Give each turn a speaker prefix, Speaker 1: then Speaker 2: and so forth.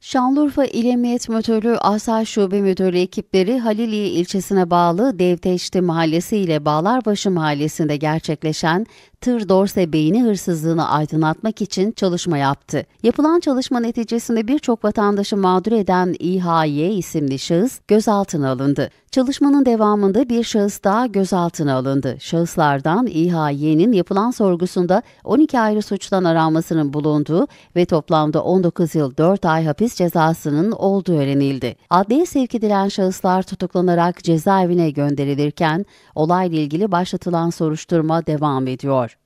Speaker 1: Şanlıurfa İl Emniyet Müdürlüğü Asayiş Şube Müdürlüğü ekipleri Haliliye ilçesine bağlı Devteşti Mahallesi ile Bağlarbaşı Mahallesi'nde gerçekleşen tır dorse beyni hırsızlığını aydınlatmak için çalışma yaptı. Yapılan çalışma neticesinde birçok vatandaşı mağdur eden İHY isimli şahıs gözaltına alındı. Çalışmanın devamında bir şahıs daha gözaltına alındı. Şahıslardan İHY'nin yapılan sorgusunda 12 ayrı suçtan aranmasının bulunduğu ve toplamda 19 yıl 4 ay hapis hapis cezasının olduğu öğrenildi. Adliye sevk edilen şahıslar tutuklanarak cezaevine gönderilirken olayla ilgili başlatılan soruşturma devam ediyor.